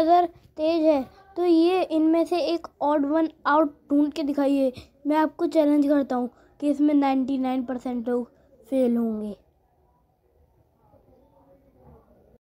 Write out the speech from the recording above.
अगर तेज है तो ये इनमें से एक ऑड वन आउट ढूंढ के दिखाइए मैं आपको चैलेंज करता हूँ कि इसमें नाइन्टी नाइन परसेंट लोग फेल होंगे